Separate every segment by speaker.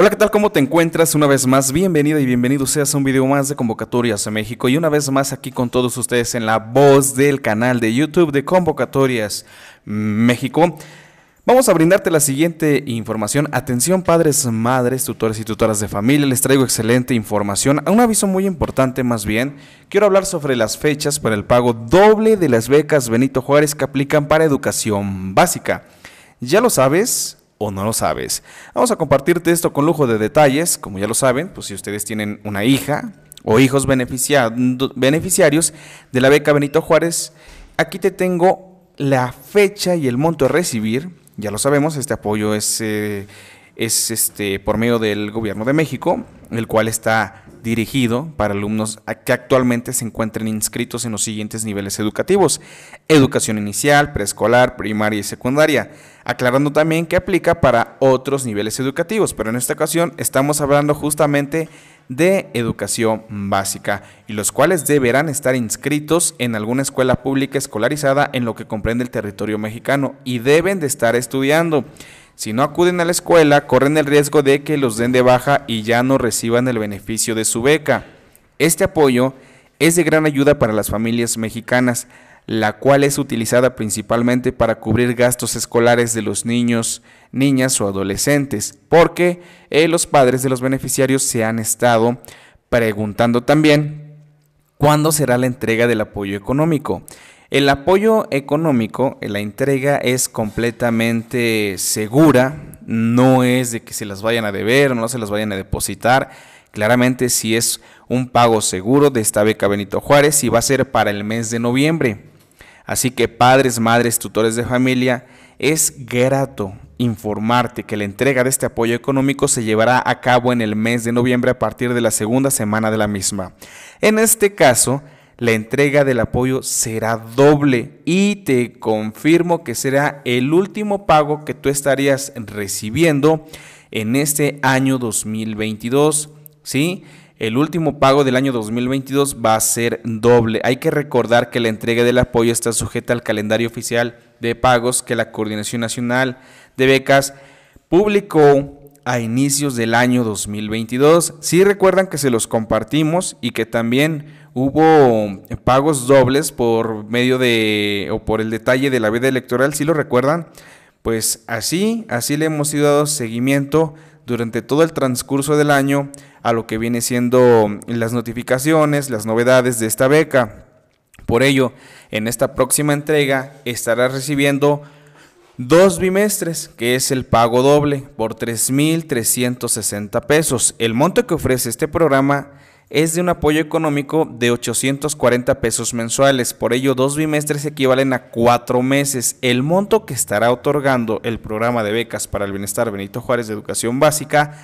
Speaker 1: Hola, ¿qué tal? ¿Cómo te encuentras? Una vez más, bienvenida y bienvenido seas a un video más de Convocatorias de México y una vez más aquí con todos ustedes en la voz del canal de YouTube de Convocatorias México. Vamos a brindarte la siguiente información. Atención padres, madres, tutores y tutoras de familia, les traigo excelente información. Un aviso muy importante más bien. Quiero hablar sobre las fechas para el pago doble de las becas Benito Juárez que aplican para educación básica. Ya lo sabes, o no lo sabes. Vamos a compartirte esto con lujo de detalles, como ya lo saben, pues si ustedes tienen una hija o hijos beneficiarios de la beca Benito Juárez, aquí te tengo la fecha y el monto a recibir. Ya lo sabemos, este apoyo es eh, es este, por medio del gobierno de México, el cual está dirigido para alumnos que actualmente se encuentren inscritos en los siguientes niveles educativos, educación inicial, preescolar, primaria y secundaria, aclarando también que aplica para otros niveles educativos, pero en esta ocasión estamos hablando justamente de educación básica y los cuales deberán estar inscritos en alguna escuela pública escolarizada en lo que comprende el territorio mexicano y deben de estar estudiando. Si no acuden a la escuela, corren el riesgo de que los den de baja y ya no reciban el beneficio de su beca. Este apoyo es de gran ayuda para las familias mexicanas, la cual es utilizada principalmente para cubrir gastos escolares de los niños, niñas o adolescentes, porque eh, los padres de los beneficiarios se han estado preguntando también cuándo será la entrega del apoyo económico. El apoyo económico, eh, la entrega es completamente segura, no es de que se las vayan a deber, no se las vayan a depositar. Claramente si es un pago seguro de esta beca Benito Juárez y va a ser para el mes de noviembre. Así que padres, madres, tutores de familia, es grato informarte que la entrega de este apoyo económico se llevará a cabo en el mes de noviembre a partir de la segunda semana de la misma. En este caso, la entrega del apoyo será doble y te confirmo que será el último pago que tú estarías recibiendo en este año 2022, ¿sí? El último pago del año 2022 va a ser doble. Hay que recordar que la entrega del apoyo está sujeta al calendario oficial de pagos que la Coordinación Nacional de Becas publicó a inicios del año 2022. Si sí recuerdan que se los compartimos y que también hubo eh, pagos dobles por medio de o por el detalle de la vida electoral, si lo recuerdan, pues así, así le hemos ido seguimiento durante todo el transcurso del año a lo que viene siendo las notificaciones, las novedades de esta beca. Por ello, en esta próxima entrega estará recibiendo dos bimestres, que es el pago doble por 3.360 pesos. El monto que ofrece este programa es de un apoyo económico de 840 pesos mensuales, por ello dos bimestres equivalen a cuatro meses. El monto que estará otorgando el programa de becas para el bienestar Benito Juárez de Educación Básica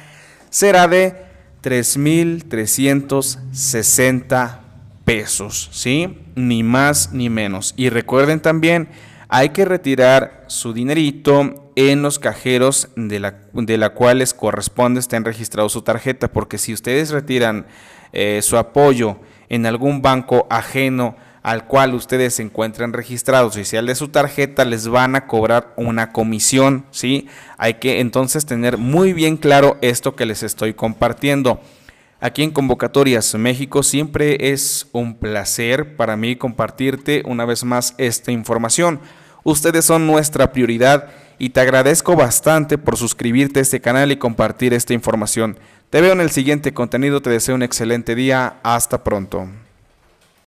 Speaker 1: será de 3.360 pesos, ¿sí? Ni más ni menos. Y recuerden también hay que retirar su dinerito en los cajeros de la, de la cual les corresponde, estén registrado su tarjeta, porque si ustedes retiran eh, su apoyo en algún banco ajeno al cual ustedes se encuentran registrados y si al de su tarjeta les van a cobrar una comisión, ¿sí? Hay que entonces tener muy bien claro esto que les estoy compartiendo. Aquí en Convocatorias México siempre es un placer para mí compartirte una vez más esta información. Ustedes son nuestra prioridad y te agradezco bastante por suscribirte a este canal y compartir esta información. Te veo en el siguiente contenido, te deseo un excelente día, hasta pronto.